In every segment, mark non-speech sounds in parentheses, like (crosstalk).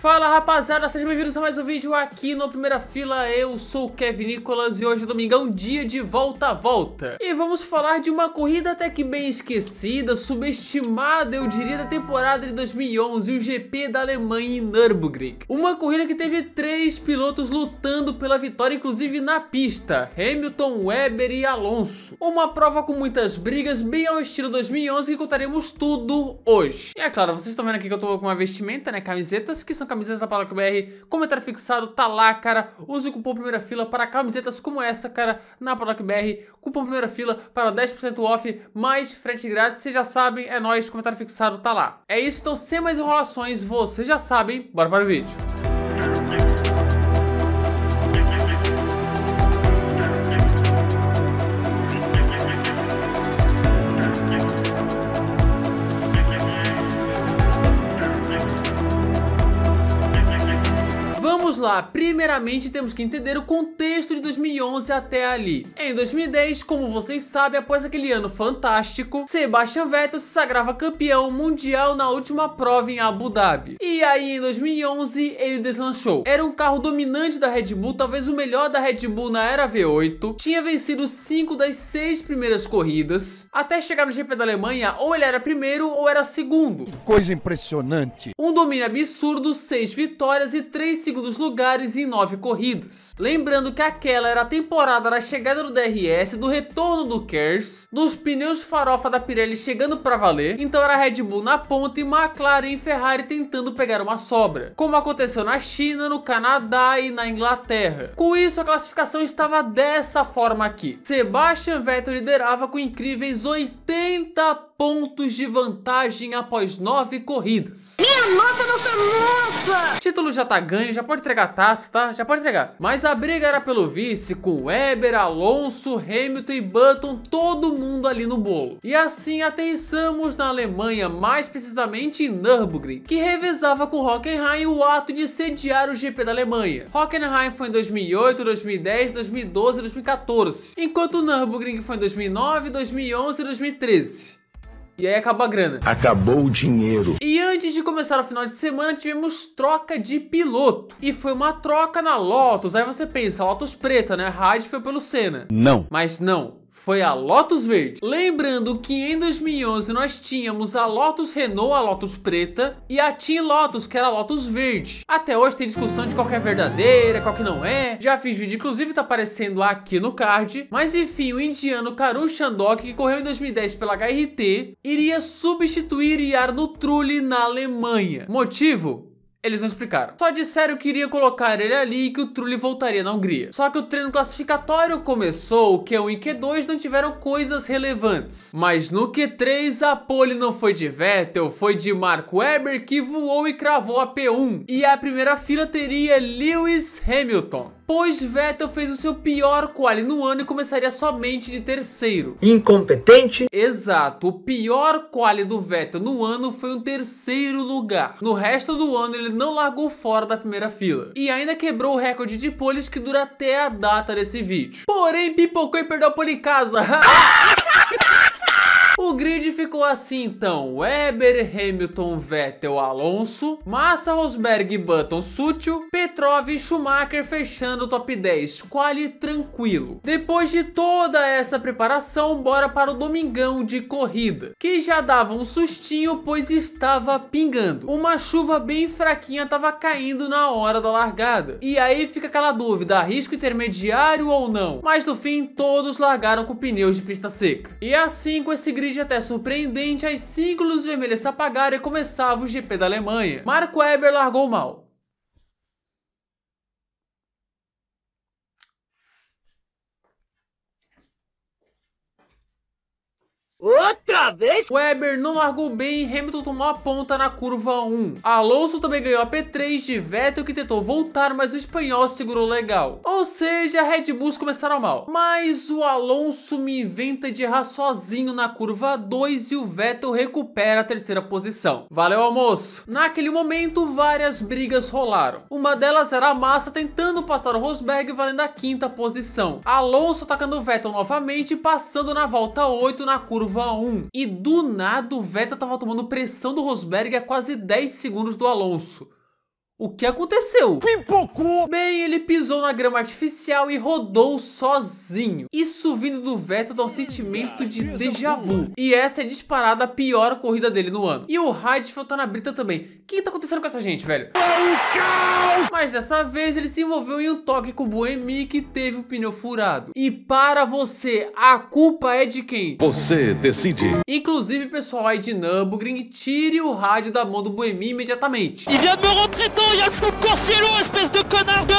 Fala rapaziada, sejam bem-vindos a mais um vídeo aqui no Primeira Fila, eu sou o Kevin Nicolas e hoje é domingão, dia de volta a volta. E vamos falar de uma corrida até que bem esquecida, subestimada eu diria da temporada de 2011, o GP da Alemanha em Nürburgring. Uma corrida que teve três pilotos lutando pela vitória, inclusive na pista, Hamilton, Webber e Alonso. Uma prova com muitas brigas, bem ao estilo 2011 que contaremos tudo hoje. E é claro, vocês estão vendo aqui que eu tô com uma vestimenta, né, camisetas que são camisetas na Paddock BR. Comentário fixado, tá lá, cara. Use o cupom Primeira Fila para camisetas como essa, cara, na Paddock BR. Cupom Primeira Fila para 10% off, mais frete grátis. Vocês já sabem, é nóis. Comentário fixado, tá lá. É isso, então, sem mais enrolações, vocês já sabem. Bora para o vídeo. Primeiramente, temos que entender o contexto de 2011 até ali. Em 2010, como vocês sabem, após aquele ano fantástico, Sebastian Vettel se sagrava campeão mundial na última prova em Abu Dhabi. E aí, em 2011, ele deslanchou. Era um carro dominante da Red Bull, talvez o melhor da Red Bull na era V8. Tinha vencido 5 das 6 primeiras corridas. Até chegar no GP da Alemanha, ou ele era primeiro ou era segundo. Que coisa impressionante. Um domínio absurdo, 6 vitórias e 3 segundos lugares em 109 corridas. Lembrando que aquela era a temporada da chegada do DRS, do retorno do Kers, dos pneus farofa da Pirelli chegando para valer, então era Red Bull na ponta e McLaren e Ferrari tentando pegar uma sobra, como aconteceu na China, no Canadá e na Inglaterra. Com isso, a classificação estava dessa forma aqui. Sebastian Vettel liderava com incríveis 80 pontos de vantagem após nove corridas. Minha nossa, nossa, nossa! O título já tá ganho, já pode entregar a taça, tá? Já pode entregar. Mas a briga era pelo vice com Weber, Alonso, Hamilton e Button, todo mundo ali no bolo. E assim aterrissamos na Alemanha, mais precisamente em Nürburgring, que revezava com Hockenheim o ato de sediar o GP da Alemanha. Hockenheim foi em 2008, 2010, 2012 e 2014, enquanto Nürburgring foi em 2009, 2011 e 2013. E aí acabou a grana. Acabou o dinheiro. E antes de começar o final de semana, tivemos troca de piloto. E foi uma troca na Lotus. Aí você pensa, Lotus preta, né? Rádio foi pelo Senna. Não. Mas não foi a Lotus verde. Lembrando que em 2011 nós tínhamos a Lotus Renault, a Lotus preta e a Team Lotus, que era a Lotus verde. Até hoje tem discussão de qual é verdadeira, qual que não é. Já fiz vídeo, inclusive tá aparecendo aqui no card. Mas enfim, o indiano Karun Chandok, que correu em 2010 pela HRT, iria substituir Yarno Trulli na Alemanha. Motivo? Eles não explicaram. Só disseram que iria colocar ele ali e que o Trulli voltaria na Hungria. Só que o treino classificatório começou, o Q1 e Q2 não tiveram coisas relevantes. Mas no Q3 a pole não foi de Vettel, foi de Marco Webber que voou e cravou a P1. E a primeira fila teria Lewis Hamilton pois Vettel fez o seu pior quali no ano e começaria somente de terceiro. Incompetente? Exato, o pior quali do Vettel no ano foi um terceiro lugar. No resto do ano ele ele não largou fora da primeira fila. E ainda quebrou o recorde de polis que dura até a data desse vídeo. Porém, pipocou e perdeu a pole em casa. (laughs) O grid ficou assim então, Weber, Hamilton, Vettel, Alonso, Massa, Rosberg, Button, Sutil, Petrov e Schumacher fechando o top 10, quali tranquilo. Depois de toda essa preparação, bora para o domingão de corrida, que já dava um sustinho pois estava pingando. Uma chuva bem fraquinha estava caindo na hora da largada. E aí fica aquela dúvida, risco intermediário ou não? Mas no fim, todos largaram com pneus de pista seca. E assim com esse grid vídeo até surpreendente, as cinco luzes vermelhas se apagaram e começava o GP da Alemanha. Marco Weber largou mal. Outra vez? Weber não largou bem e Hamilton tomou a ponta na curva 1. Alonso também ganhou a P3 de Vettel que tentou voltar, mas o espanhol segurou legal. Ou seja, Red Bulls começaram mal. Mas o Alonso me inventa de errar sozinho na curva 2 e o Vettel recupera a terceira posição. Valeu, almoço! Naquele momento, várias brigas rolaram. Uma delas era a Massa tentando passar o Rosberg valendo a quinta posição. Alonso atacando o Vettel novamente, passando na volta 8 na curva curva 1. E do nada o Vettel tava tomando pressão do Rosberg a quase 10 segundos do Alonso. O que aconteceu? Pipocou! Bem, ele pisou na grama artificial e rodou sozinho. Isso vindo do Vettel dá um sentimento de é déjà vu. E essa é disparada a pior corrida dele no ano. E o Heidfeld tá na brita também. O que, que tá acontecendo com essa gente, velho? É Mas dessa vez ele se envolveu em um toque com o Boemi que teve o pneu furado. E para você, a culpa é de quem? Você decide. Inclusive, pessoal aí de Nambugring, tire o rádio da mão do Boemi imediatamente. E vem me rentrer il a espèce de connard de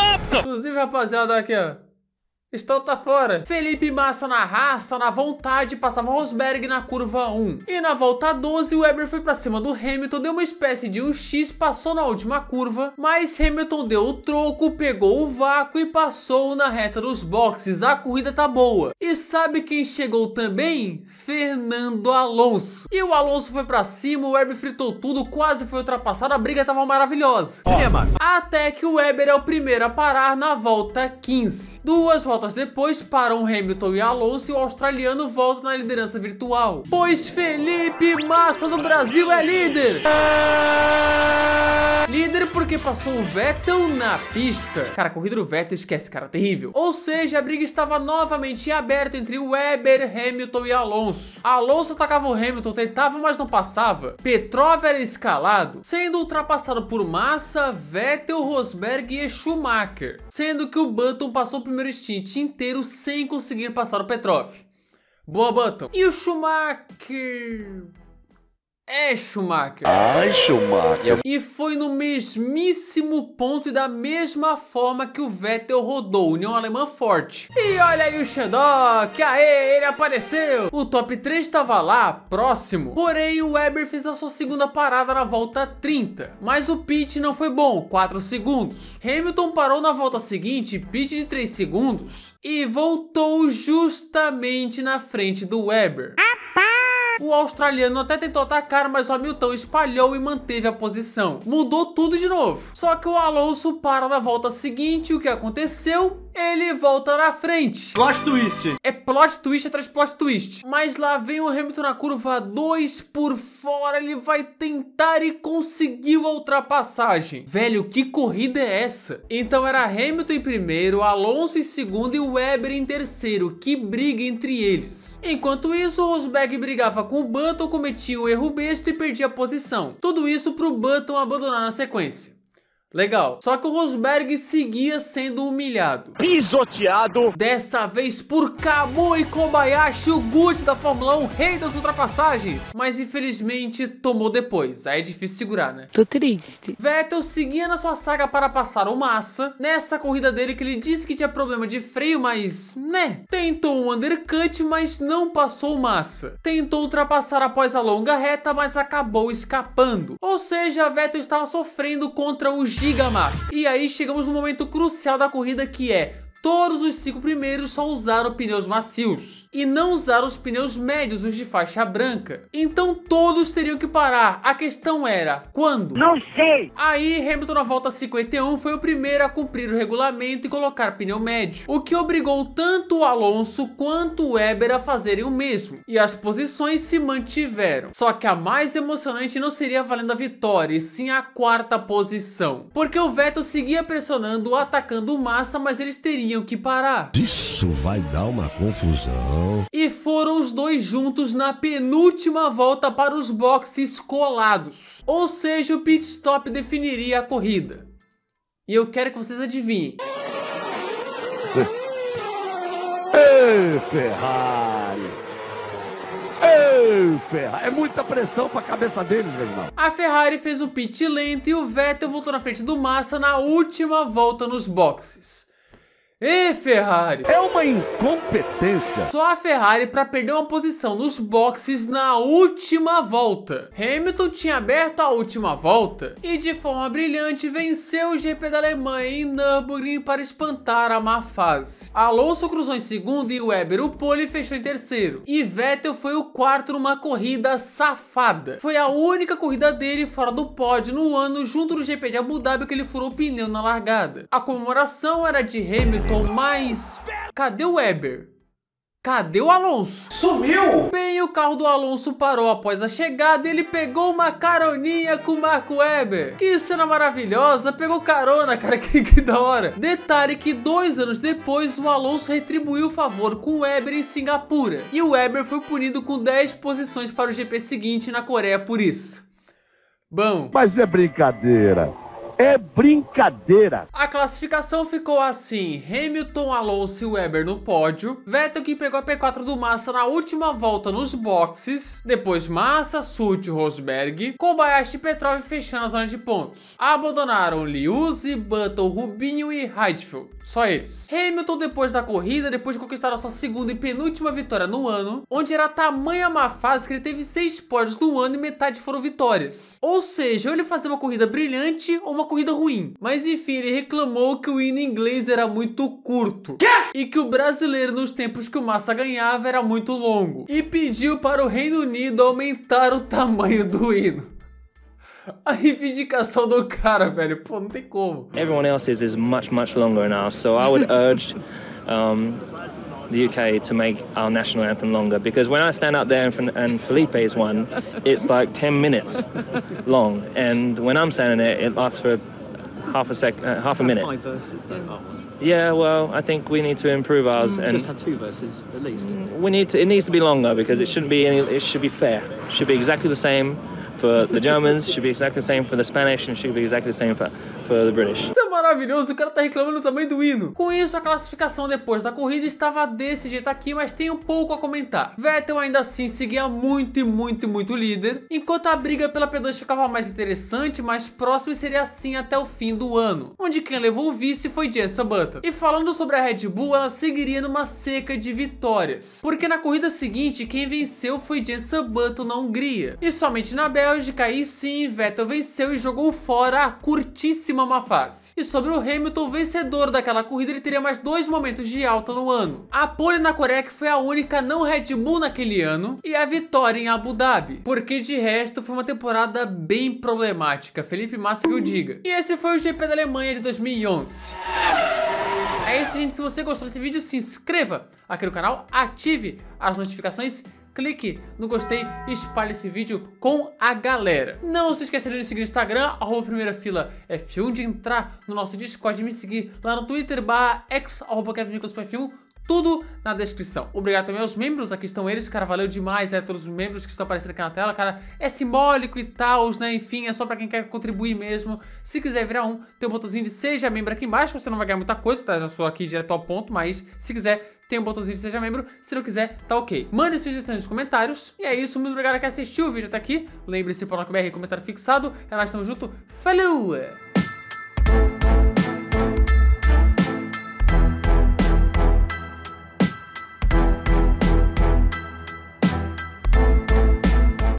Inclusive, rapaziada, aqui, ó. Estão tá fora. Felipe Massa na raça, na vontade, passava Rosberg na curva 1. E na volta 12, o Weber foi para cima do Hamilton, deu uma espécie de um X, passou na última curva, mas Hamilton deu o troco, pegou o vácuo e passou na reta dos boxes. A corrida tá boa. E sabe quem chegou também? Fernando Alonso. E o Alonso foi para cima, o Weber fritou tudo, quase foi ultrapassado, a briga tava maravilhosa. Até que o Weber é o primeiro a parar na volta 15. Duas voltas voltas depois, um Hamilton e Alonso e o australiano volta na liderança virtual. Pois Felipe Massa do Brasil é líder! porque passou o Vettel na pista. Cara, a corrida do Vettel esquece, cara, terrível. Ou seja, a briga estava novamente aberta entre Weber, Hamilton e Alonso. Alonso atacava o Hamilton, tentava, mas não passava. Petrov era escalado, sendo ultrapassado por Massa, Vettel, Rosberg e Schumacher. Sendo que o Button passou o primeiro stint inteiro sem conseguir passar o Petrov. Boa, Button. E o Schumacher é Schumacher. Ai, Schumacher. E foi no mesmíssimo ponto e da mesma forma que o Vettel rodou, União Alemã forte. E olha aí o Shandok, aê, ele apareceu. O top 3 estava lá, próximo. Porém, o Weber fez a sua segunda parada na volta 30. Mas o pit não foi bom, 4 segundos. Hamilton parou na volta seguinte, pit de 3 segundos. E voltou justamente na frente do Weber. Ah! O australiano até tentou atacar, mas o Hamilton espalhou e manteve a posição. Mudou tudo de novo. Só que o Alonso para na volta seguinte, o que aconteceu? ele volta na frente. Plot twist. É plot twist atrás de plot twist. Mas lá vem o Hamilton na curva 2 por fora, ele vai tentar e conseguiu a ultrapassagem. Velho, que corrida é essa? Então era Hamilton em primeiro, Alonso em segundo e Weber em terceiro. Que briga entre eles. Enquanto isso, o Rosberg brigava com o Button, cometia um erro besta e perdia a posição. Tudo isso pro Button abandonar na sequência. Legal. Só que o Rosberg seguia sendo humilhado. Pisoteado. Dessa vez por Kamui Kobayashi, o Good da Fórmula 1, rei das ultrapassagens. Mas infelizmente tomou depois. Aí é difícil segurar, né? Tô triste. Vettel seguia na sua saga para passar o Massa. Nessa corrida dele que ele disse que tinha problema de freio, mas né? Tentou um undercut, mas não passou o Massa. Tentou ultrapassar após a longa reta, mas acabou escapando. Ou seja, Vettel estava sofrendo contra o Shigamasa. E aí chegamos no momento crucial da corrida que é todos os cinco primeiros só usaram pneus macios e não usaram os pneus médios, os de faixa branca. Então todos teriam que parar. A questão era quando? Não sei. Aí Hamilton na volta 51 foi o primeiro a cumprir o regulamento e colocar pneu médio, o que obrigou tanto o Alonso quanto o Weber a fazerem o mesmo. E as posições se mantiveram. Só que a mais emocionante não seria valendo a vitória, e sim a quarta posição, porque o Vettel seguia pressionando, atacando o Massa, mas eles teriam teriam que parar. Isso vai dar uma confusão. E foram os dois juntos na penúltima volta para os boxes colados. Ou seja, o pit stop definiria a corrida. E eu quero que vocês adivinhem. Ei, Ferrari! Ei, Ferrari! É muita pressão pra cabeça deles, Reginaldo. A Ferrari fez um pit lento e o Vettel voltou na frente do Massa na última volta nos boxes. E Ferrari! É uma incompetência! Só a Ferrari para perder uma posição nos boxes na última volta. Hamilton tinha aberto a última volta e de forma brilhante venceu o GP da Alemanha em Nürburgring para espantar a má fase. Alonso cruzou em segundo e Weber o pole fechou em terceiro. E Vettel foi o quarto numa corrida safada. Foi a única corrida dele fora do pódio no ano junto no GP de Abu Dhabi que ele furou o pneu na largada. A comemoração era de Hamilton Hamilton, mas cadê o Weber? Cadê o Alonso? Sumiu! Bem, o carro do Alonso parou após a chegada ele pegou uma caroninha com o Marco Weber. Que cena maravilhosa, pegou carona, (laughs) cara, que, que da hora. Detalhe que dois anos depois, o Alonso retribuiu o favor com o Weber em Singapura. E o Weber foi punido com 10 posições para o GP seguinte na Coreia por isso. Bom... Mas é brincadeira. É brincadeira! A classificação ficou assim: Hamilton, Alonso e Weber no pódio, Vettel que pegou a P4 do Massa na última volta nos boxes, depois Massa, Sut Rosberg, Kobayashi e Petrov fechando a zona de pontos. Abandonaram Liuzzi, Button, Rubinho e Heidfeld. Só eles. Hamilton, depois da corrida, depois de conquistar a sua segunda e penúltima vitória no ano, onde era tamanha má fase que ele teve seis pódios no ano e metade foram vitórias. Ou seja, ou ele fazia uma corrida brilhante ou uma corrida ruim. Mas enfim, ele reclamou que o hino inglês era muito curto. Quê? E que o brasileiro nos tempos que o Massa ganhava era muito longo. E pediu para o Reino Unido aumentar o tamanho do hino. (laughs) A reivindicação do cara, velho, pô, não tem como. Everyone else is, much, much longer now, so I would (laughs) urge um, the UK to make our national anthem longer because when I stand up there and, and Felipe's one, it's like 10 minutes long, and when I'm standing there, it lasts for half a sec, uh, half a minute. Five verses though. Yeah, well, I think we need to improve ours mm, and just have two verses at least. We need to. It needs to be longer because it shouldn't be any. It should be fair. It should be exactly the same for the Germans. should be exactly the same for the Spanish, and should be exactly the same for the British. Isso é maravilhoso, o cara tá reclamando também do hino. Com isso, a classificação depois da corrida estava desse jeito aqui, mas tem um pouco a comentar. Vettel ainda assim seguia muito, muito, muito líder, enquanto a briga pela P2 ficava mais interessante, mais próximo e seria assim até o fim do ano, onde quem levou o vice foi Jessa Button. E falando sobre a Red Bull, ela seguiria numa seca de vitórias, porque na corrida seguinte, quem venceu foi Jessa Button na Hungria. E somente na Bélgica, aí sim, Vettel venceu e jogou fora a curtíssima uma má fase. E sobre o Hamilton, vencedor daquela corrida, ele teria mais dois momentos de alta no ano. A pole na Coreia, que foi a única não Red Bull naquele ano, e a vitória em Abu Dhabi, porque de resto foi uma temporada bem problemática, Felipe Massa que o diga. E esse foi o GP da Alemanha de 2011. É isso, gente. Se você gostou desse vídeo, se inscreva aqui no canal, ative as notificações clique no gostei e espalhe esse vídeo com a galera. Não se esqueça de me seguir no Instagram, arroba primeira fila F1, de entrar no nosso Discord e me seguir lá no Twitter, barra x, arroba F1, tudo na descrição. Obrigado também aos membros, aqui estão eles, cara, valeu demais, é, todos os membros que estão aparecendo aqui na tela, cara, é simbólico e tal, né, enfim, é só pra quem quer contribuir mesmo. Se quiser virar um, tem o um botãozinho de seja membro aqui embaixo, você não vai ganhar muita coisa, tá, já sou aqui direto ao ponto, mas se quiser, tem um botãozinho de seja membro. Se não quiser, tá ok. Mande sugestões nos comentários. E é isso, muito obrigado que assistiu o vídeo até aqui. Lembre-se, para o BR, comentário fixado. É nóis, tamo junto. Falou!